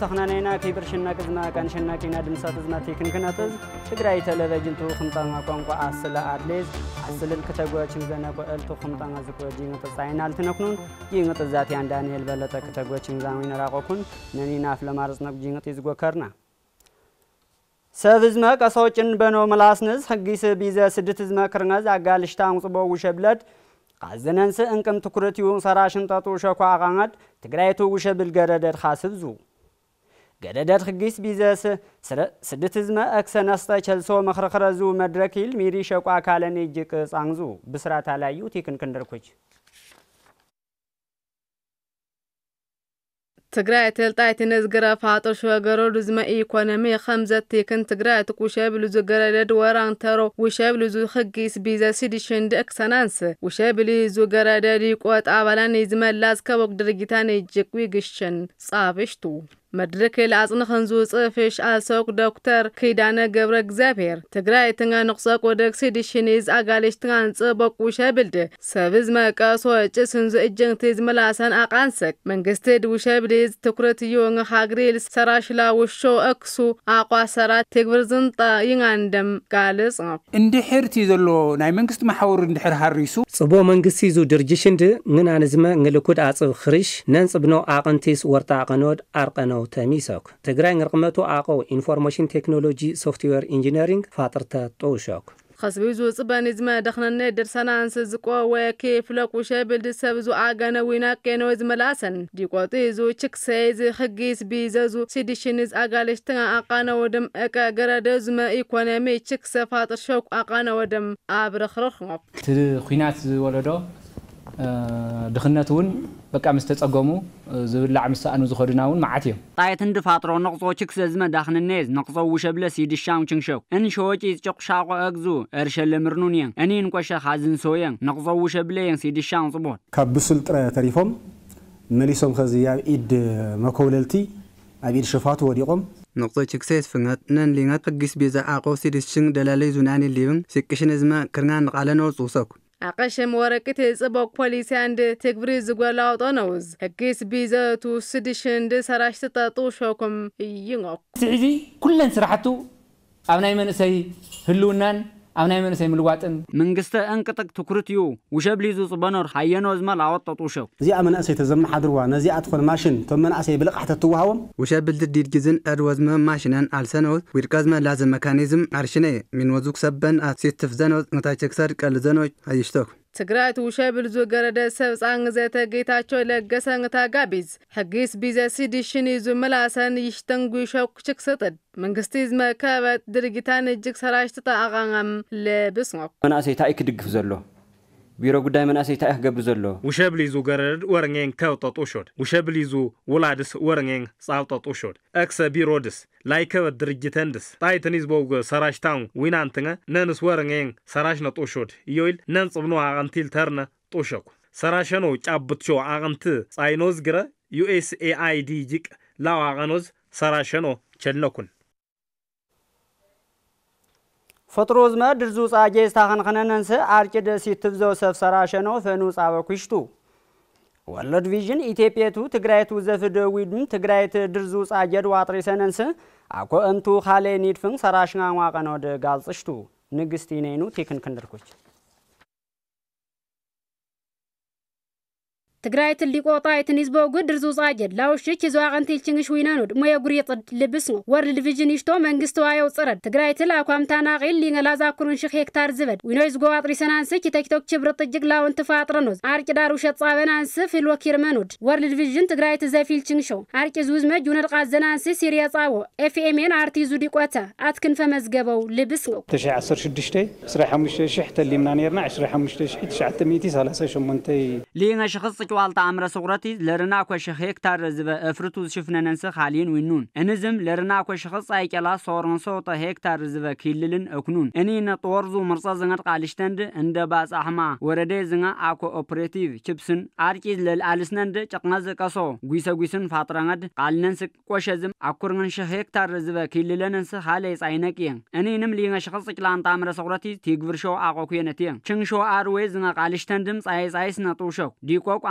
ተኽናናይና ከይብርሽና ቅዝና ቃንሽና ቂና ድምሳት ዝና ቴክንክና ተዝ ትግራይ ትሩ ኽምጣማ ቋንቋ አስለ አድሌዝ አስልን ክተጓችን ዘነቆኤልቱ ኽምጣማ ዝቆጂ ንቅጻይና አልትነኩኑን ይንቅጥ ዛትያን ዳንኤል በለጠ ክተጓችን ነኒና ራቆኩን ነኒናፍ ለማርጽነቅ ጂንቅጥ ይዝጎከርና ሰብ ህዝመ ቀሳዎጭን በኖ መላስንዝ ሕጊስ ቢዘ ስድት ህዝመ ክርነዝ አጋልሽታ አንጽቦ ውሸብለድ ካዘነንስ እንቅም ትኩረት ይሁን ሰራሽን ጠጡ ሸኳ አቃመድ ትግራይቱ ውሸብል ገረደድ ካስብዙ ገደዳት ሕጊስ ቢዘስ ስድትዝመ አክሰን አስታ ቸልሶ መኽረኽረዙ መድረኪል ሚሪ ሸቋ ካለን እጅቅ ጻንዙ ብስራት አላዩ ቴክን ክንደርኩች ትግራይ ተልጣይ ትነዝገረ ፋጦ ሸገሮ ልዝመ ኢኮኖሚ ከምዘት ቴክን ትግራይ ትቁሸብ ልዙ ገረደድ ወራን ተሮ ውሸብ ልዙ ሕጊስ ቢዘ ሲድሽንድ እክሰናንስ ውሸብ ልዙ ገረደድ ይቆጣ በላን ይዝመላዝ ከወቅ ድርጊታን ይጅቅ ይግሽን ጻብሽቱ መድረክ ለአጽንኸን ዝውፅእ ፌሽ ኣልሰቅ ዶክተር ከይዳነ ገብረ እግዚኣብሔር ትግራይ ትንጋንቕሰቅ ወደግ ሲድሽኒዝ ኣጋሌሽ ትንጋንፅ በቁሸ ብልድ ሰብ መቀሶ እጭ ስንዙ እጀንግቲ ዝመላሰን ኣቓንስቅ መንግስቲ ድውሸ ብልዝ ትኩረት እዩ ሃግሪል ሰራሽላ ውሾ ኣክሱ ኣቋ ሰራት ትግብር ዝንጣ ይንጋንደም ጋልጽ እንድሕር እቲ ዘሎ ናይ መንግስቲ ማሕበር እንድሕር ሃሪሱ ጽቦ መንግስቲ ዙ ድርጅሽንዲ ንናንዝመ ንልኩድ ኣጽብ ክርሽ ነንጽብኖ ኣቕንቲስ ወርታ ኣቐኖድ ኣርቀኖ ነው ተሚሰኩ رقمتو ንርቕመቱ ኣቐው ኢንፎርሜሽን ቴክኖሎጂ ሶፍትዌር ኢንጂነሪንግ ፋጥርተ ጥውሸኩ خصبي زو صباني زما دخنا ناي درسانا انس زقوا وكيف لق وشابل دسب زو اغانا وينا كينو زملاسن دي قوتي زو تشك سايز خغيس بيزازو سيديشنز اغالش تنا اقانا ودم اكا غراد زما ايكونومي تشك سفاطر شوك اقانا ودم ابرخرخ تر دخنت ون بقى مستيت أقومو زبر لعم سأنا زخرنا ون معتي طايت عند فترة نقطة وشكس زما دخن الناس نقطة وشبل سيد الشام تنشوف إن شو تيز تق شاق أجزو أرش اللي مرنونين أني إن كوش خازن سوين نقطة وشبل ين سيد الشام صبور كبسل ترى تليفون مليسهم خزيا إيد مكوللتي أبيد شفات وريقهم نقطة شخصية فنات نن لينات قيس بيزا أقوى سيد الشام دلالي زناني ليون سكشن زما كرنا نقلنا وصوصك عقشم ورقته صبوق بوليس عند تكبري زغلاو طنوز حقيس بيزاتو سدش عند سراش تططو شوكم ينق سعدي كلن سرحتو من منسي هلونان أنا من سيم الوقت إن من قصة أنكتك تكرتيو وشاب ليزو صبانر حيان وزما لعوض تطوشو زي أمن أسي تزم حدروا نزي أدخل ماشين ثم من أسي بلق حتى توهاو وشاب اللي دير جزن أروزما ماشين أن ألسنوت ويركزما لازم ميكانيزم عرشني من وزوك سبن أسي تفزنوت نتاي تكسر كالزنوت هيشتوك ትግራይ ትግራይት ብልዙ ገረደ ሰብ ጻን ዘተ ጌታቸው ለገሰ ንታጋቢዝ ሕጊስ ቢዘ ሲድሽን ይዙ መላሰን ይሽተንጉ ይሸኩችክ ስጥድ መንግስቲ ዝመከበት ድርጊታን እጅግ ሰራሽ ተጠቃቐም ለብስኖ መናእሰይ ታይ ክድግፍ ዘሎ ቢሮ ጉዳይ መናእሰይ ታይ ክገብር ዘሎ ውሸብሊዙ ገረድ ወርንጌን ከብጠጡ ሾድ ውሸብሊዙ ውላድስ ወርንጌን ጻብጠጡ ሾድ እክሰ ቢሮድስ ላይ ከበት ድርጅተንድስ ጣይትን ይዝበውገ ሰራሽ ታሙ ዊናንትነ ነንስ ወርንጌን ሰራሽ ነጡ ሾድ እዮይል ነንጽብኖ አቐንቲል ተርነ ጡሸኩ ሰራሸኖ ጫብትሾ አቐንቲ ጻይኖዝ ግረ ዩኤስኤአይዲ ይቅ ላው አቐኖዝ ሰራሸኖ ቸልነኩን ፈጥሮ ዝመድ ድርዙ ጻጌ ስታኸን ኸነነንስ አርጭድ ሲትብዘው ሰብሰራ ሸነው ፈኑ ጻበኩሽቱ ወርልድ ቪዥን ኢትዮጵያቱ ትግራይቱ ዘፍድ ትግራይት ድርዙ ጻጀድ ዋጥሪ ሰነንስ አኮ እምቱ ኻሌ ኒድፍን ሰራሽና ዋቀኖድ ጋልጽሽቱ ንግስቲ ነይኑ ቴክን ክንድርኩች تقرأت اللي قطعت نسبة وقدر زوز عجل لا وشيك زواق أنت الشنش وينانو ما يجري طد لبسنو ور الفيجن يشتو من قستو آية وصرد تقرأت لا قام تانا غيل لين لا زاكرون شيخ هكتار زبد وينويز قواط رسان سكي تك توك شبر الطجق لا وانت فاطر فاطرنوز عارك دار وشت صابن أنس في الوكير منود ور الفيجن تقرأت زي في الشنشو عارك زوز جون القاز زنانس سيريا صاو اف ام ان عارتي زودي قطع أتكن فمزقبو لبسنو تشي عصر شدشتي سرح مش شحت اللي منانيرنا عشر حمشتي شحت شعت ميتي سالسة منتي لين شخص ጥጭዋልታ አምረ ስቁረቲ ለርና ኮሽኽ ሄክታር ዝበ እፍርቱ ዝሽፍነነንስ ኻሊን ዊኑን እንዝም ለርና ኮሽኽ ጻይ ቄላ ሄክታር ዝበ ክልልን እኩኑን እኒነ ጦርዙ ምርጸ ዝነጥ ቃልሽተንድ እንደ ባጻሕማ ወረዴ ዝነ አኮ ኦፕሬቲቭ ችፕስን አርቂ ለልኣልስነንድ ጨቕነዝ ቀሶ ጉይሰጉይስን ፋጥረንድ ቃልነንስ ቆሸዝም አኩርንን ሄክታር ዝበ ክልለንንስ ኻለይ ጻይነቅ እየ እኒንም ሊነ ሽኽ አምረ ስቁረቲ ቲግብር ሸው እየ ችንሾ ኣርዌ ዝነ ቃልሽተንድም ጻይ ጻይስ ዲቆቋ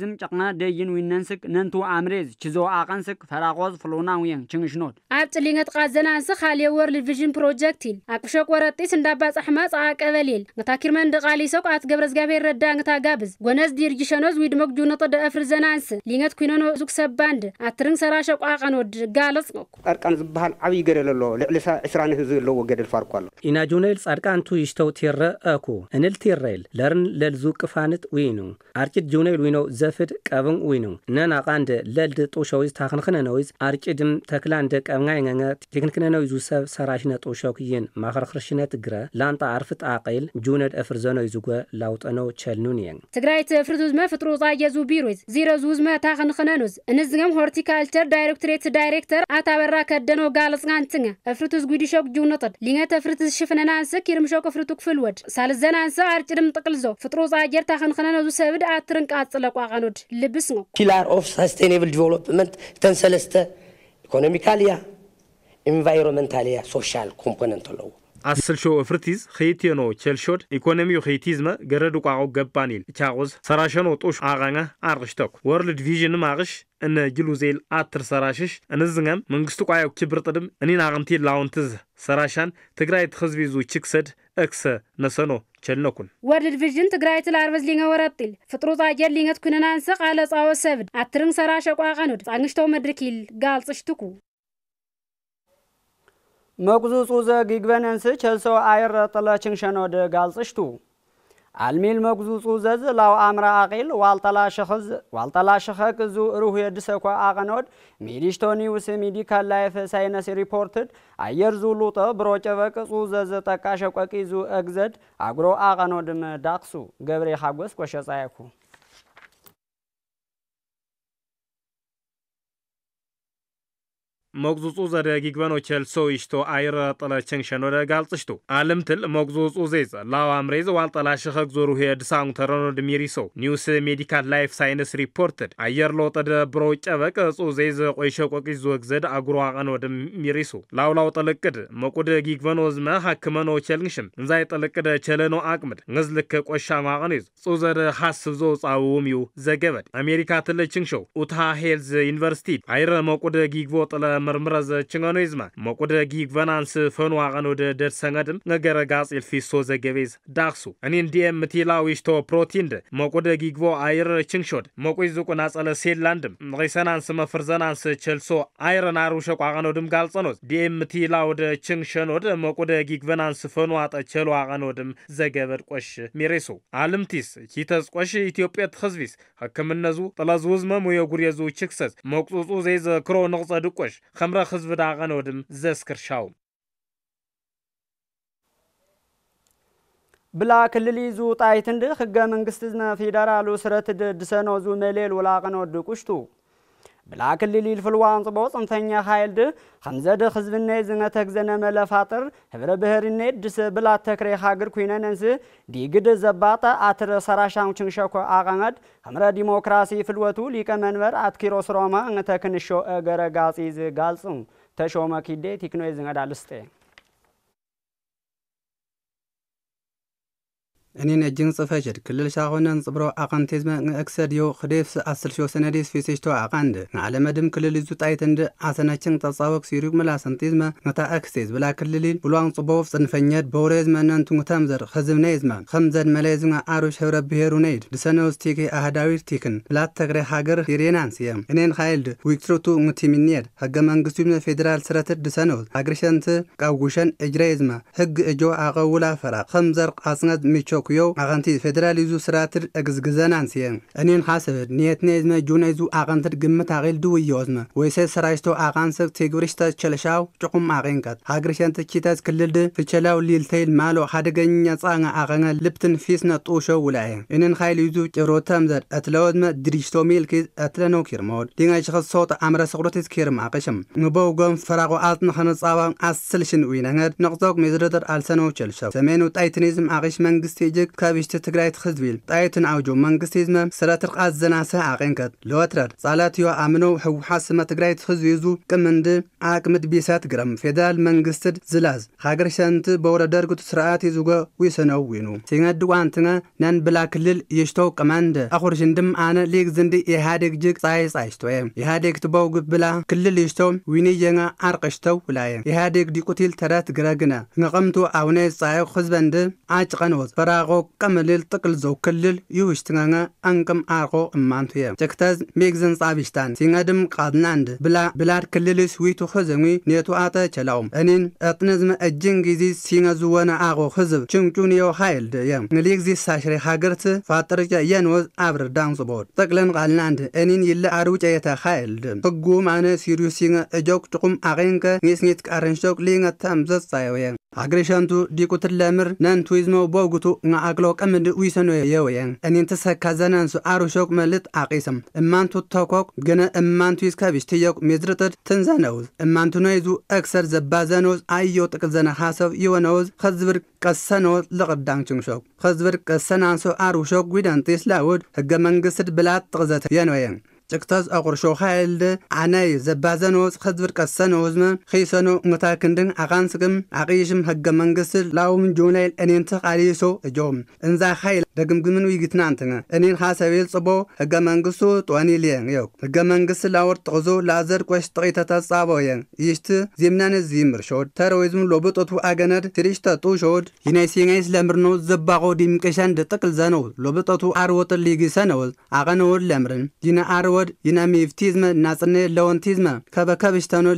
ዝም ጨቅና ደይን ዊነንስክ ነንቱ አምሬዝ ችዞ አቀንስክ ፈራቆዝ ፍሉና ውየን ችንሽኖት ኣብ ፅሊንገት ቃዘናንስ ካልየ ወርልድ ቪዥን ፕሮጀክት ኢል ኣቅሾቅ ወረጢስ እንዳባፃሕማ ፀዓ ቀበሌል ንታ ኪርመን ድቃሊሶቅ ኣት ገብረ ዝጋብሔር ረዳ ንታ ጋብዝ ጎነዝ ዲርጅሸኖዝ ዊ ድመግ ጁነጦ ደአፍሪ ዘናንስ ሊንገት ኩይኖኖ ዙክ ሰባንድ ኣትርንግ ሰራሸ ቋቐን ወድ ጋለፅ ጻድቃን ዝበሃል ዓብይ ገደል ኣሎ ልዕሊ ዕስራን ህዝቢ ዘለዎ ገደል ፋርኳ ኣሎ ኢና ጁነይል ጻድቃን ቱ ይሽተው ቲረአ እኩ እንል ቲረይል ለርን ለልዙ ቅፋንት ዊኑ ኣርጭት ጁነይል ዊኖ ዘፍድ ቀብን ዊኑ ነን ኣቓንደ ለልዲ ጦሸዊዝ ታኽንክነነዊዝ ኣርጭድም ተክላንደ ቀብናይነነ ቴክንክነነዊዙ ሰብ ሰራሽነ ጦሾው ክይን ማኽርክርሽነ ትግረ ላንጣ አርፍት ኣቐይል ጁነድ እፍር ዘነዩ ዝጎ ላውጠኖ ቸልኑን እየን ትግራይ ትፍርት ውዝመ ፍጥሩ ጻየ ዙቢሩዝ ዚረዝ ውዝመ ታኽንክነኑዝ እንዝገም ሆርቲካልቸር ዳይሬክቶሬት ዳይሬክተር ኣታበራ ከደኖ ጋልጽናንትነ እፍርት ውዝ ጉዲሾክ ጁነጠድ ሊነ ተፍርት ዝሽፍነናንሰ ኪርምሾክ እፍርቱ ክፍል ወድ ሳልዘናንሰ ድም ጥቅልዞ ፍጥሩ ጻየር ታኽንክነነዙ ሰብድ ኣትርን ጥለቋ ቀኖድ ልብስ ነው ፒላር ኦፍ ሳስቴኔብል ዲቨሎፕመንት እተን ሰለስተ ኢኮኖሚካል እያ ኢንቫይሮመንታል እያ ሶሻል ኮምፖነንት ኣለዎ ኣስልሾ ፍርቲዝ ኸይትዮኖ ቸልሾድ ኢኮኖሚው ኸይቲዝመ ገረድ ቋቆ ገባኒል እቻቆዝ ሰራሸኖ ጦሽ ኣቐነ ኣርቕሽተኩ ወርልድ ቪዥን እነ ጅሉዜል አትር ሰራሽሽ እንዝንገም መንግስቱ ቋዮ ክብር ጥድም እኒን አቅምቲ ላውንትዝ ሰራሻን ትግራይት ህዝቢ ዙ ችክሰድ እክሰ ነሰኖ ቸልነኩን ወርልድ ቪዥን ትግራይ ትል አርበዝ ሊገ ወረጢል ፍጥሩ ጻጀል ሊገት ኩንን ቃለ አለ ጻወ ሰብድ አትርን ሰራሽ ቋቀኑድ ጻንግሽተው መድርኪል ይል ጋልጽሽትኩ መቁዙ ጹዘ ጊግበንንስ ቸልሶ ቸልሰው አይረ ጥለችንሸኖ ደ ጋልጽሽቱ አልሚል መግዙጹ ዘዝላው አምራ አቂል ዋልጠላ ሸኸቅ ሩህ የድሰኳ አቀኖድ ሚዲሽቶኒ ውስ ሚዲ ካላይፍ ሳይነስ ሪፖርትድ አየር ዙ ሉጠ ብሮጨ በቅጹ ዘዝ ጠቃ ሸቆቂ እግዘድ አግሮ አቀኖድም ዳቅሱ ገብሬ ሀጎስ ቆሸጻያኩ መግዝፁ ዘደጊግበኖ ቸልሶ ይሽቶ አይረጠለ ቸንሸኖ ደጋልጽሽቱ አልምትል መግዝፁ ዘይጸ ላዋምሬዝ ዋልጠላሽ ኸግዞሩ ሄ ድሳኑ ተረኖ ድሚሪሶ ኒውስ ሜዲካል ላይፍ ሳይንስ ሪፖርትድ አየር ለውጠ ደብሮ ጨበቅ እጹ ዘይዘ ቆይሸ ቆቂዝ ወግዘድ አጉሮ አቀኖ ድሚሪሶ ላውላው ጠልቅድ መቁድ ጊግበኖ ዝመ ሀክመኖ ቸልንሽም እንዛይ ጠልቅደ ቸለኖ አቅምድ ንዝልክ ቆሻ ማቀን ይዝ ጹ ዘደ ሀስብ ዞ ጻውውም ዩ ዘገበድ አሜሪካ ትለ ችንሸው ኡታ ሄልዝ ዩኒቨርሲቲ አይረ መቁድ ጊግቦ ጥለ ምርምረ ዝችንገኑ ይዝመ ሞቁደ ጊግቨናንስ ፈንዋቀን ወደ ደድሰንገድም ነገረ ጋጽል ፊሶ ዘገቤዝ ዳክሱ እኔ እንዲኤም ምቲላው ይሽቶ ፕሮቲንድ ሞቁደ ጊግቦ አይር ችንሾድ ሞቁይ ዙቁ ናጸለ ሴላንድም ቂሰናንስ መፍርዘናንስ ቸልሶ አይረን አሩሸ ቋቀን ወድም ጋልጸኖት ዲኤም ምቲላ ወደ ችንሸኖድ ሞቁደ ጊግቨናንስ ፈንዋጠ ቸልዋቀን ወድም ዘገበድ ቆሽ ሜሬሶ አልምቲስ ኪተዝ ቆሽ ኢትዮጵያ ትህዝቢስ ሕክምነዙ ጥለዝውዝመ ሙየጉር የዙ ችክሰት መቁጹጹ ዘይዘ ክሮ ንቕፀ ድቆሽ ከምረ ህዝብዳቐን ወድም ዘስክርሻው ብላ ክልል ይዙ ጣይትንድህ ህገ መንግስት ፌደራሉ ስረት ድድሰኖ ዙ መሌል ወላቅን ወድ ቁሽቱ ብላክልል ይልፍልዋ አንጽቦ ጽንፈኛ ኃይል ድ ከምዘድ ህዝብነ ዝነተግዘነ መለፋጥር ህብረ ብሔርነ ድስ ብላት ተክሬ ሀገር ኩነነንስ ዲግድ ዘባጠ አትር ሰራሻን ችንሸኮ አቀመድ ከምረ ዲሞክራሲ ፍልወቱ ሊቀ መንበር አትኪሮስ ሮማ እንተክንሾ እገረጋጺ ዝጋልጽ ተሾመ ኪዴ ቲክኖ ዝነዳልስጤ እኔን እጅን ጽፈሽድ ክልል ሻኾነን ጽብሮ ኣቐንቲ መእክሰድዮ ኽዴፍስ ኣስልሾ ሰነዴስ ፌሴሽቶ ኣቓንድ ንዓለመድም ክልል ዙ ጣይትንድ ኣሰነችን ተጻወክ ሲሩ ምላሰንቲዝመ ነታ ኣክስቴ ዝብላ ክልል ክልሊል ብሏን ጽቦፍ ጽንፈኘት በውሬዝ መነን ትሙተምዘር ኸዝብነይዝመ ከምዘን መለይዝመ ኣሩሽ ሕብረ ብሄሩ ነይድ ድሰነውስ ቲኪ ኣህዳዊር ቲክን ብላት ተግረ ሃገር ሂሬናንስ እየም እኔን ካይልድ ዊክትርቱ ሙቲምንየድ ሕገ መንግስቱ ፌደራል ስረትድ ድሰነውስ ሃገርሸንቲ ቃውሸን እጅረይ ዝመ ሕጊ እጆ ኣቐውላ ፈራ ዘር ቃጽነት ሚቾ ተለክዮ ኣቐንቲ ፌደራሊዙ ስራትር እግዝግዘናን ስእን እኔን ሓስብ ንየትነ ዝመ ጁነይዙ ኣቐንትድ ግምት ኣቒል ድውዮ ዝመ ወይሰ ሰራይስቶ ኣቓን ሰብ ቸለሻው ጭቑም ኣቒንቀት ሃገርሸን ትኪተዝ ክልልድ ፍቸላው ሊልተይል ማሎ ሓደገኛ ጻঙ ኣቐŋ ልብትን ፊስነ ጡሾው ውላየ እንን ኻይል ዩዙ ጭብሮተም ዘድ እትለወ ዝመ ድሪሽቶ ሚልኪዝ እትለነው ኪርመወል ዲŋሽኸ ሶት ኣምረ ስቕሮቲዝ ኪርም ኣቕሽም ንበውጎም ፈራቑ ኣጽን ኸነጻባም ኣስልሽን ዊነኸድ ነቕጾቅ ሜዝረደር ኣልሰነው ቸልሸው ሰሜኑ ጣይትኒዝም ኣቒሽ መንግስቲ ብስጥይጅግ ካብ ይሽቲ ትግራይ ትኽዝብ ኢል ጣየትን ኣውጆ መንግስቲ ዝመ ስረ ትርቃት ዘናስህ ኣቒንከት ለወትረት ጻላት ዮ ኣምነው ሕወሓት ስመ ትግራይ ትኽዝብ ይዙ ቅምንድ ኣቅምድ ቢሳት ግረም ፌደራል መንግስትድ ዝላዝ ሃገር ሸንቲ በውረ ደርግቱ ስርዓት ይዝጎ ዊሰነው ዊኑ ሲነድ ዋንትነ ነን ብላ ክልል የሽተው ቅመንደ ኣኹርሽን ድም ኣነ ሊግ ዝንዲ ኢህአዴግ ጅግ ጻይ ጻይሽቶ እየ ኢህአዴግ ትበውግ ብላ ክልል ይሽተው ዊንየŋa አርቀሽተው ውላየ ኢህአዴግ ዲቁቲል ተረት ግረግነ ንቐምቱ ኣውነ ጻዮ ሕዝበንድ ኣጭቀን ፈራ አቆ ቀመልል ጥቅል ዘው ክልል ይውሽትንገ አንቅም አቆ እማንቱ የ ጭክተዝ ሚግዝን ጻብሽታን ሲንገድም ቃድናንድ ብላ ብላድ ክልልስ ዊቱ ህዝሚ ኔቱ አጠ ቸላውም እኒን እጥንዝመ እጅን ጊዜ ሲንገዝወነ አቆ ህዝብ ችንጩን የው ሀይልድ የ ንሊግዚ ሳሽሪ ሀገርት ፋጥርጨ የንወዝ አብር ዳንጽቦድ ጥቅልን ቃልናንድ እኒን ይለ አርውጨ የተ ሀይልድ ህጉም አነ ሲሪዩ ሲንገ እጆቅ ጭቁም አቀንቀ ኒስኒት ቃረንሾቅ ሊንገ ተምዘጻየው የ አግሬሸንቱ ዲቁትን ለምር ነን ቱይዝሞ ቦጉቱ ንዓግሎ ቀምድ ዊሰኖ የወየን እኔን ተሰካ ዘናንሱ አሩሾቅ መልጥ አቂስም እማንቱ ተኮቅ ግነ እማንቱ ይስከብሽ ትየቅ ሚዝርጥድ ትንዘነውዝ እማንቱ ነይዙ እክሰር ዘባዘኖዝ አዮ ጥቅል ዘነ ሐሰብ ይወነውዝ ከዝብር ቀሰኖዝ ልቕዳን ችንሾቅ ከዝብር ቀሰናንሶ አሩሾቅ ጉዳንጤስ ላውድ ህገ መንግስትድ ብላት ጥቕዘት የኖየን ጭቅተዝ ኣቑርሾ ኻየልድ ኣነይ ዘባዘኖ ጽኸት ብርቀሰኖ ዝመ ኺሰኖ ዑንታ ክንድን ኣኻንስቅም ኣቕይሽም ሕገ መንግስት ላውም ጆናይል እኔንቲ ቓሊሶ እጆም እንዛ ኻይል ደግምግምን ውይግትና እንትነ እኔን ኻ ሰቤል ጽቦ ሕገ መንግስቱ ጦኒ ልየን ዮ ሕገ መንግስት ላወር ጥቕዞ ላዘድ ቈሽ ጥቒተታ ጻቦ የን ይሽቲ ዜምናን ዚምር ሾድ ተረወዝም ሎብጦት ኣገነድ ትሪሽተ ጡ ሾድ ይናይ ሴናይ ስለምርኖ ዘባቆ ዲምቅሸን ድጥቅል ዘነው ሎብጦቱ ኣርወጥ ሊግሰነወዝ ኣቐነወድ ለምርን ይነ ኣርወ ወድ ይነሚፍቲዝመ ናጽነ ለወንቲዝመ ከበ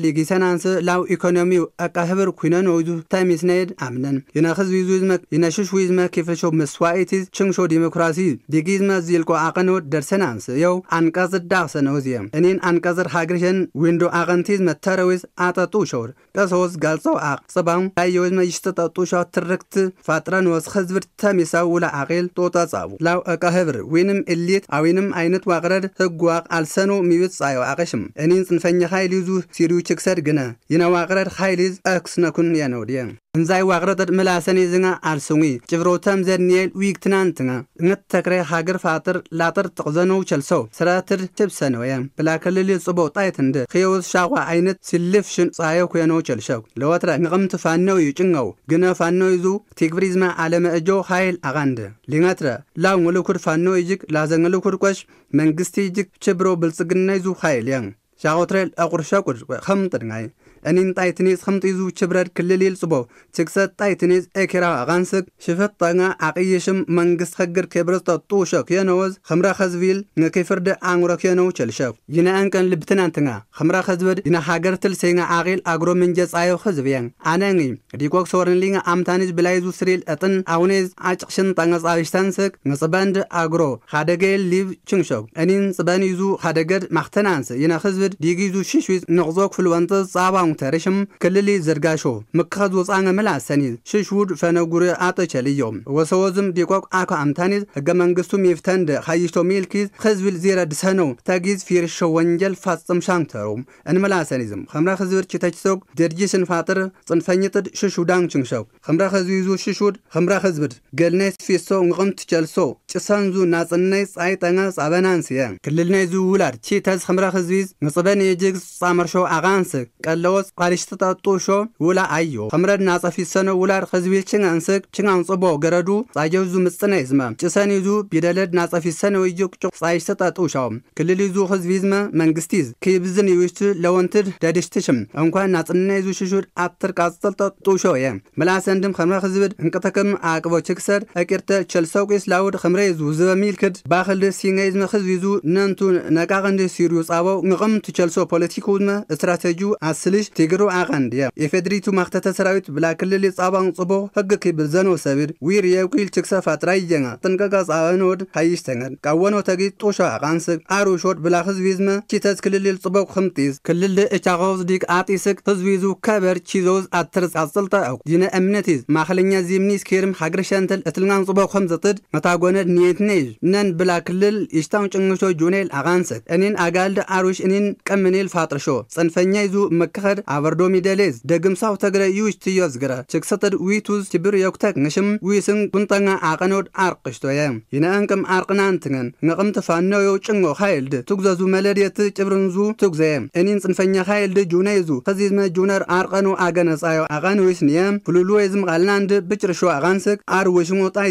ሊጊሰናንስ ላው ኢኮኖሚው አቃ ህብር ኩነን ወይዙ ታሚስነይድ አምነን ይነኽዝ ዊዙዝመ ይነሽሽ ዊዝመ ኬፍልሾ መስዋኢቲዝ ችንሾ ዲሞክራሲ ዲጊዝመ ዚልቆ አቐንወድ ደርሰናንስ ዮው አንቀጽድ ዳኽሰነውዝ እየም እኒን አንቀጽድ ሃግርሽን ዊንዶ አቐንቲዝመ ተረዊዝ ኣጠጡ ሸውር ቀሶዝ ጋልጾ ኣቕ ጽባም ካየወዝመ ይሽተጠጡ ሸ ትርክት ፋጥረን ወስ ህዝብድ ተሚሳው ውላ ዓቒል ጦጠጻቡ ላው አቃ ህብር ዊንም እሊት ኣዊንም ዓይነት ዋቕረድ ህጓቕ አልሰኖ ጻዮ ኣቐሽም እኒን ጽንፈኛ ኻይል ይዙ ሲርዩ ችክሰድ ግነ ይነዋቕረድ ኻይል ይዝ ኣክስነኩን የነውድየ እንዛይ ዋቅረጠድ ምላሰን ዝŋa አልሱŋi ጭብሮተም ዘድንኤል ዊግ ትŋa እŋት ተክሬ ሃገር ፋጥር ላጥር ትቕዘነው ቸልሶ ስራትር ችብሰነወየ ብላክልል ጽቦው ጣይትንድ ክየውስ ሻቋ ዓይነት ሲልፍ ሽን ጻዮ ኩየነው ቸልሸው ለወትረ ንቕምቲ ፋነው እዩ ጭንገው ግነ ፋኖ ይዙ ቲግብሪዝማ ዓለመ እጆ ሃይል ኣቓንድ ሊነትረ ላው ŋልኩድ ፋነው ይጅግ ላዘŋልኩድ ቈሽ መንግስቲ ይጅግ ችብሮ ብልጽግና ይዙ ሃይል የŋ ሻቆትሬል አቁርሸቁድ ከም ጥድናይ እኒን ጣይትኔዝ ከምጢዙ ችብረድ ክልል ይልጽቦ ትግሰት ጣይትኔዝ ኤኬራ ኣቓንስግ ሽፈት ጠŋa መንግስት ኸግድ ኬብረዝ ጠጡ ክየነወዝ ከምራ ኸዝቢል ንከይፍርዲ ኣንጉሮ ክየነው ቸልሸፍ ይነአንቀን ልብትናንትŋa ከምራ ኸዝበድ ይነሃገር ሃገርትል ሴŋa ኣግሮ ምንጀ ጻዮ ኸዝብየን ኣነኒ ዲኮክ ሰወርንሊŋa ኣምታኒዝ ብላይዙ ስሪል እጥን ኣውኔዝ ዓጭቕሽን ጠŋa ጻቢሽታንስግ ንጽበንድ ኣግሮ ሓደገይል ሊብ ችንሸው እኒን ጽበን ይዙ ኸደገድ ማኽተናንስ ይነ ኸዝብድ ዲጊዙ ሽሽዊዝ ንቕዞ ክፍል ወንጥዝ ጻባ ተርሽም ክልሊ ዝርጋሾ ምክኸዝ ውፃነ ምላስ ሽሽውድ ፈነጉር አጠ እዮም ወሰወዝም ዲቆቅ አኳ አምታኒዝ ህገ መንግስቱ ሚፍተንድ ኸይሽቶ ሚልኪዝ ህዝብል ዜረ ድሰነው ተጊዝ ፊርሾ ወንጀል ፋጽም ሻንተሩ እንመላሰኒዝም ከምራ ህዝብር ችተችሶግ ድርጅስን ፋጥር ጽንፈኝጥድ ሽሹዳን ችንሸው ከምራ ህዝቢ ሽሹድ ከምራ ህዝብድ ገልነይ ስፊሶ ንቕምት ቸልሶ ጭሰንዙ ናጽነይ ጻይ ጠŋ ጻበናንስ እየ ክልልናይ ዝውውላድ ቺተዝ ከምራ ህዝቢዝ ንጽበን የጅግ ጻመርሾ አቓንስ ቀለዎ ኪሮስ ቃሊሽ ተጣጡ ሾ ውላ አዮ ከምረድና ጸፊሰነ ውላድ ህዝቢ ችን እንስቅ ችን አንጽቦ ገረዱ ጻየዙ ምጽነ ይዝመ ጭሰን ይዙ ቢደለድ ናጸፊሰነ ወይጆ ቁጭ ጻይሽ ተጣጡ ሻው ክልል ይዙ ህዝብ ይዝመ መንግስት ይዝ ክብዝን ይውሽት ለወንትድ ደድሽትሽም እንኳን ናጽነ ይዙ ሽሹድ አትር ቃጽል ተጣጡ ሾ የ ምላሰንድም ከምረ ህዝብድ እንቅተክም አቅቦ ችክሰድ አቂርተ ቸልሰውቂስ ላውድ ከምረ ይዙ ዝበሚል ክድ ባክል ሲንገ ይዝመ ህዝብ ይዙ ነንቱ ነቃቅንዲ ሲሩ ጻበው ንቅም ትቸልሶ ፖለቲኩ ዝመ እስትራቴጂ አስልሽ ትግሩ ኣቐንድ እያ የፌድሪቱ ማኽተተ ሰራዊት ብላ ክልል ጻባን ጽቦ ህግ ክብል ዘኖ ሰቢር ዊር የውቂል ችክሰፋ ጥራይ ጀŋa ጥንቀቃ ወድ ሀይሽ ተŋድ ቀወኖ ተጊ ጡሾ ኣቓንስግ ኣሩሾድ ብላ ህዝቢ ዝመ ቺተት ክልልል ጽቦ ክምጢዝ ክልል እቻኸውዝ ዲቅ ኣጢስግ ህዝቢ ዙ ከበር ቺዞዝ ኣትርጽ ኣጽልጠ ኣው ዲነ እምነትዝ ማኽለኛ ዚምኒስ ኬርም ሓግሪ ሸንትል እትልናን ጽቦ ከም ዘጥድ መታጎነድ ንየትነይዝ ነን ብላ ክልል ይሽታውን ጭንግሾ ጁኔል ኣቓንስግ እኔን አጋልድ አሩሽ እኔን ቀምኔል ፋጥርሾ ጽንፈኛ ይዙ መከኸድ አበርዶ ሚደሌዝ ደግምሳው ተግረ ይውሽ ትዮዝ ግረ ችክሰተድ ዊቱዝ ችብር የኩተክ ንሽም ዊስን ቁንጠኛ አቀኖድ አርቅሽቶየ ይነአንቅም አርቅናንትንን ንቅምት ፋኖዮ ጭንጎ ኻይልድ ትጉዘዙ መለድየት ጭብርንዙ ትጉዘ የ እኒን ጽንፈኛ ኻይልድ ጁነይዙ ከዚዝመ ጁነር አርቀኑ አገነጻዮ አቀን ፍሉሉ ፍሉልወይዝም ቃልናንድ ብጭርሾ አቃንስክ አር ወሽሞ ጣይ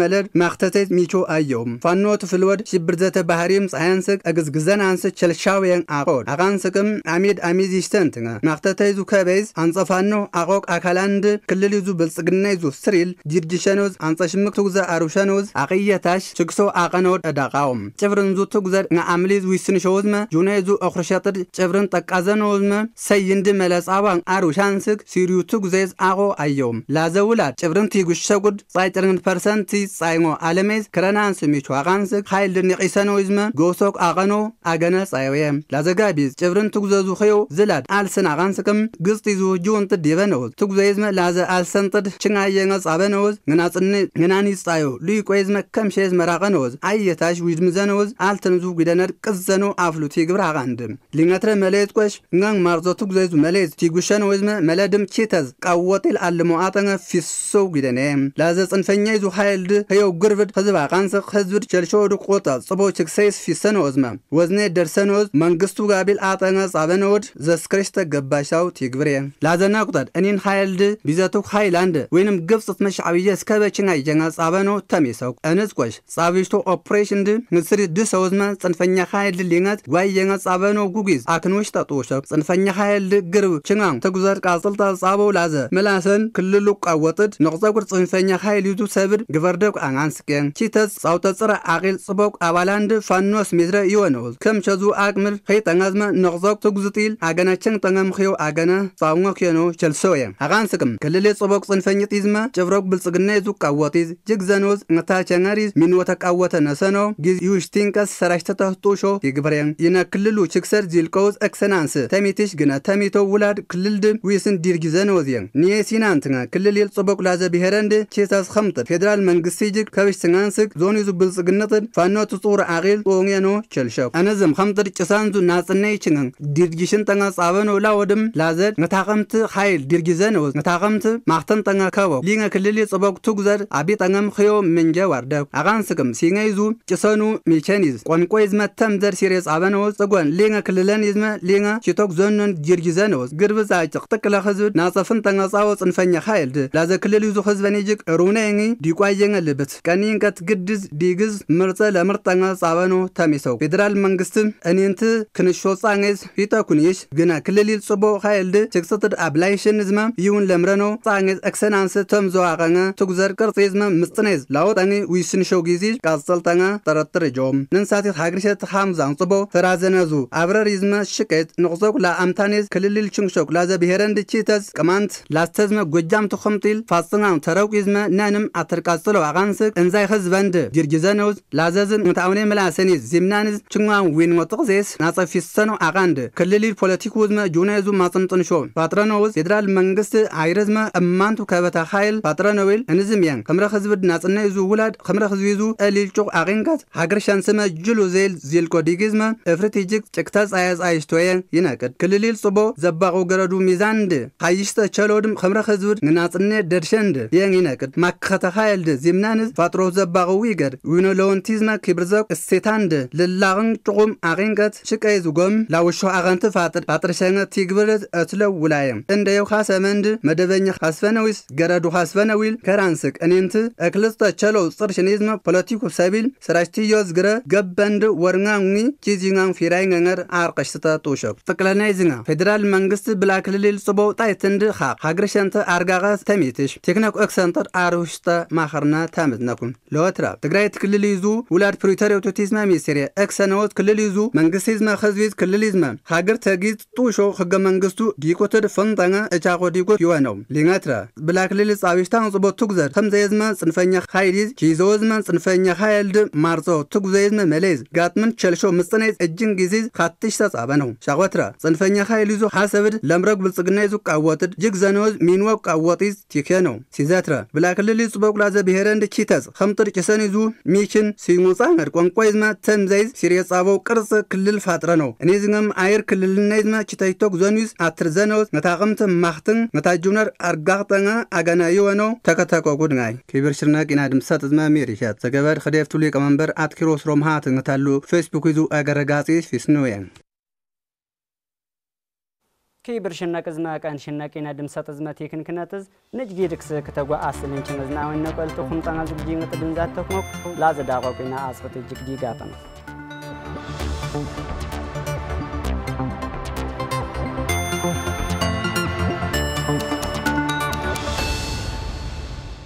መለድ ማክተተት ሚቾ አየውም ፋኖ ትፍልወድ ሽብር ዘተ ባህሪም ፀሐያንስክ እግዝግዘን አንስ ቸልሻውየን አቆድ አቃንስክም አሚድ አሚዝ ይሽተንትነ ናፍተተይዙ ከበይዝ አንጸፋኖ አቆቅ አካላንድ ክልል ይዙ ብልጽግና ይዙ ስሪል ጅርጅሸኖዝ ሽምቅ ትጉዘ አሩሸኖዝ አቅየታሽ ችግሶ አቀኖድ እዳቃውም ጭፍርን ዙ ትጉዘ ንአምሊዝ ሸውዝመ ጁነ ይዙ ኦክርሸጥድ ጭፍርን ጠቃዘነወዝመ ሰይንድ መለጻዋን አሩሻንስግ ሲሪዩ ትጉዘዝ አቆ አየውም ላዘውላድ ጭፍርን ቲጉሸጉድ ጻይ ፐርሰንቲ ጻይሞ አለሜዝ ክረናንስ ስሚቹ አቃንስግ ኃይል ድንቂሰኖይዝመ ጎሶቅ አቀኖ አገነ ጻይወየም ላዘጋቢዝ ጭፍርን ትጉዘዙ ኸዮ ዝላድ አልስና አራንስቅም ግጽ ይዙ ጅውን ጥድ ይበነወዝ ትጉዘይዝመ ላዘ አልሰንጥድ ችናየ ነጻ በነወዝ ግናጽኒ ግናን ይጻዮ ልዩቆይዝመ ከምሸዝ መራቀነውዝ አየታሽ ዊድም ዘነወዝ አልተንዙ ጉደነድ ቅዘኖ አፍሉቲ ግብር አቃንድም ሊነትረ መለየት ቆሽ እንጋን ማርዞ ትጉዘይዙ መለየት ቲጉሸን ወይዝመ መለድም ቺተዝ ቃወጢል አልሞ አጠነ ፊሶ ጉደኔ ላዘ ጽንፈኛ ይዙ ሀይልድ ህየው ግርብድ ህዝብ አቃንስቅ ህዝብድ ቸልሸወዱ ቆጣ ጽቦ ችክሰይስ ፊሰነወዝመ ወዝመ ወዝኔ ደርሰነ መንግስቱ ጋቢል አጠነ ጻበነ ዘስክሬሽተ ዘስክሬሽ ገባሻው ትግብርየ ላዘና ቁጣድ እኔን ሃይልድ ቢዘቱ ሃይላንድ ወይንም ግብጽ ትመሽ አብየ እስከ በችና ይጀና ጻበኖ ተሜሰው ቆሽ ጻብሽቶ ኦፕሬሽን ድ ንስሪ ድ ሰውዝመ ጽንፈኛ ሃይልድ ሊነት ጓይ ጓየና ጻበኖ ጉጊዝ አክኖሽ ተጦሸ ጽንፈኛ ሃይልድ ግርብ ችናም ተጉዘር ቃጽልታ ጻበው ላዘ ምላሰን ክልሉ ቋወጥድ ንቕፀጉር ጽንፈኛ ሃይል ይዙ ሰብድ ግበርደቅ አንስቄን ቺተስ ጻውተ ጽረ አቂል ጽቦቅ አባላንድ ፋኖስ ሜትረ ይወነውዝ ከም ሸዙ አቅምር ከይጠናዝመ ንቕፀቅ ትጉዝጢል አገናችን ጠንገም ኣስምኽዮ ኣገነ ጻውሞ ኬኑ ቸልሶየ ኣቓንስቅም ክልሌ ጽቡቕ ጽንፈኝት ይዝመ ጭብሮቅ ብልጽግና ይዙቃወት ይዝ ጅግዘኖዝ እንታ ቸነሪዝ ሚንወ ተቃወተ ነሰኖ ጊዝ ዩሽቲንቀስ ሰራሽተተ ጡሾ ይግብሬን ይነ ክልሉ ችክሰር ዚልቆውዝ ኤክሰናንስ ተሚትሽ ግነ ተሚቶ ውላድ ክልል ድ ዊስን ዲርጊዘኖዝ የን ኒዬ ሲናንትነ ክልል የል ጽቡቕ ላዘ ብሔረንድ ቼሳስ ከምጥድ ፌደራል መንግስቲ ጅግ ከብሽ ስንንስክ ዞን ይዙ ብልጽግነጥድ ፋኖት ትጹር አቂል ጦንየኖ ቸልሸው አነዘም ከምጥድ ጭሳንዙ ናጽነይ ችንን ዲርጊሽን ጠንቀ ጻበኖ ላወ ወድም ላዘድ ነታቐምቲ ኃይል ድርጊዘን ወዝ ነታቐምቲ ማክተን ጠንገ ከቦ ሊንገ ክልል ጽበቅ ትጉዘድ አቢ ጠንም ኽዮ ምንጀ ዋርደብ አቓንስቅም ሲንገ ይዙ ጭሰኑ ሚልቸን ይዝ ቆንቆ ይዝመ ተም ዘር ሲሬ ጻበነ ወዝ ጽጎን ሊንገ ክልለን ይዝመ ሊንገ ሽቶክ ዘኑን ድርጊዘን ወዝ ግርብ ዛጭቅ ጥቅለ ህዝብ ናጸፍን ጠንገጻዎ ጽንፈኛ ኻይል ድ ላዘ ክልል ይዙ ህዝበን ይጅቅ ሩነይኒ ዲቋየንገ ልብት ቀኒንቀት ግድዝ ዲግዝ ምርጸ ለምርጥ ጠንገ ጻበኖ ተሚሰው ፌዴራል መንግስትም እኔንቲ ክንሾ ጻንገዝ ይጠኩንይሽ ግና ክልል ጽቡቕ ከየልዲ ችግስቲ ኣብላይሽን ዝመም ይውን ለምረኖ ጻዕንዝ ኤክሰናንስ ቶም ዘዋቐŋ ትጉዘር ቅርጺ ዝመ ምጽነዝ ላውጠኒ ዊስን ሸው ጊዜ ቃጽልጠŋ ጠረጥር ጆም ንንሳቲት ሃግሪሸት ሃምዛን ጽቦ ተራዘነዙ ኣብረር ይዝመ ሽቀት ንቑሶቅ ለኣምታኔዝ ክልልል ችንሾቅ ላዘ ብሄረን ድቺተዝ ቅማንት ላስተዝመ ጐጃም ትኸምጢል ፋጽናም ተረውቅ ይዝመ ነንም ኣተርቃጽሎ ኣቓንስቅ እንዛይ ኸዝበንድ ጊርጊዘነውዝ ላዘዝን እንታውኔ መላሰኒዝ ዚምናንዝ ችንዋን ዊን ወጥቕ ዜስ ናጸፊሰኖ ኣቓንድ ክልልል ፖለቲኩ ዝመ ጁነ ገዙ ማጽምጥን ሾም ፓጥረኖውስ ፌደራል መንግስት አይረዝመ እማንቱ ከበታ ኃይል ፓጥረኖዌል እንዝም ያን ከምረ ህዝብ ድናጽነ ይዙ ውላድ ከምረ ህዝብ ይዙ እሊልጩቅ አቂንቀት ሀገር ሸንስመ ጅሉ ዜል ዚልቆ ዲግዝመ እፍርት ይጅግ ጭቅተ ጻያጽ አይሽቶየ ይነቅድ ክልሊል ጽቦ ዘባቁ ገረዱ ሚዛንድ ሀይሽተ ቸሎድም ከምረ ህዝብ ንናጽነ ደድሸንድ የን ይነቅድ ማክኸተ ኃይልድ ዚምናንዝ ፋጥሮ ዘባቁ ይገድ ዊኖለወንቲዝመ ክብርዘቅ እሴታንድ ልላቅን ጭቁም አቂንቀት ሽቀይ ዝጎም ላውሾ አቀንት ፋጥር ሸነ ቲግ እትለው ምግብረት እንደ እንደየው ሰመንድ መደበኛ ኻስፈነዊስ ገረዱ ኻስፈነዊል ከራንስቅ እኔንት እክልስተ ቸለው ጽርሽኒዝመ ፖለቲኩ ሰቢል ስራችትዮ ዝግረ ገበንድ ወርናዊ ቺዚናን ፊራይ ገንገር አርቀሽስተ ጡሸብ ፍቅለናይ ዝና ፌዴራል መንግስት ብላ ክልል ጽቦው ጣይ ትንድ ኻቅ ሃግርሸንተ አርጋቐ ተሚትሽ ቴክነክ እክሰንተር አርሁሽተ ማኸርና ታምትነኩም ለወትራ ትግራይ ትክልል ይዙ ውላድ ፕሪቶሪ ቶቲዝማ ሚኒስቴር እክሰነወት ክልል ይዙ መንግስቲዝማ ህዝቢት ክልል ይዝማ ሃገር ተጊዝ ጡሾ ህገ መንግስቱ ዲቆትድ ፈንጠኛ እቻቆ ዲጎት ይወነው ሊነትረ ብላክልል ጻዊሽታን ጽቦ ትጉዘር ከምዘየዝመ ጽንፈኛ ኃይሊዝ ቺዘወዝመን ጽንፈኛ ኃይልድ ማርጾ ትጉዘየዝመ መለዝ ጋጥምን ቸልሾ ምጽነይ እጅን ጊዜ ካትሽ ተጻበ ነው ሻቆትረ ጽንፈኛ ኃይል ይዞ ሐሰብድ ለምረግ ብልጽግና ይዞ ቃወትድ ጅግ ዘነወዝ ሚንወ ቃወጢዝ ቲኬ ነው ሲዘትረ ብላክልል ጽቦ ቁላዘ ብሔረንድ ቺተጽ ከምጥር ጭሰን ይዙ ሚችን ሲሙጻ መድ ቆንቋ ይዝመ ተምዘይዝ ሲሬጻበው ቅርጽ ክልል ፋጥረ ነው እኔ ዝገም አየር ክልልና ይዝመ ቺተይቶግ ኡዘኑስ አትርዘኖስ ነታቅምተ ማኽትን ነታጁነር አርጋቅጠና አገና ይወኖ ተከተቆ ጉድንጋይ ክብር ሽርነቅ ኢና ድምሳት እዝማ ሜሪሻት ዘገበድ ክደፍ ክደፍትሉ ቀመንበር አትኪሮስ ሮምሃት ነታሉ ፌስቡክ ይዙ አገረጋጺ ፊስንውየን ክብር ሽነቅ ዝማ ቀን ሽነቅ ኢና ድምሳት እዝማ ቴክኒክነት እዝ ንጅ ጌድክስ ከተጓ አስልን ችነዝና ወነ ቆልጡ ሁምጣና ዝግጂ ንቅድንዛት ተክሞክ ላዘዳቆቂና አጽፈት እጅግ ዲጋጠ ነው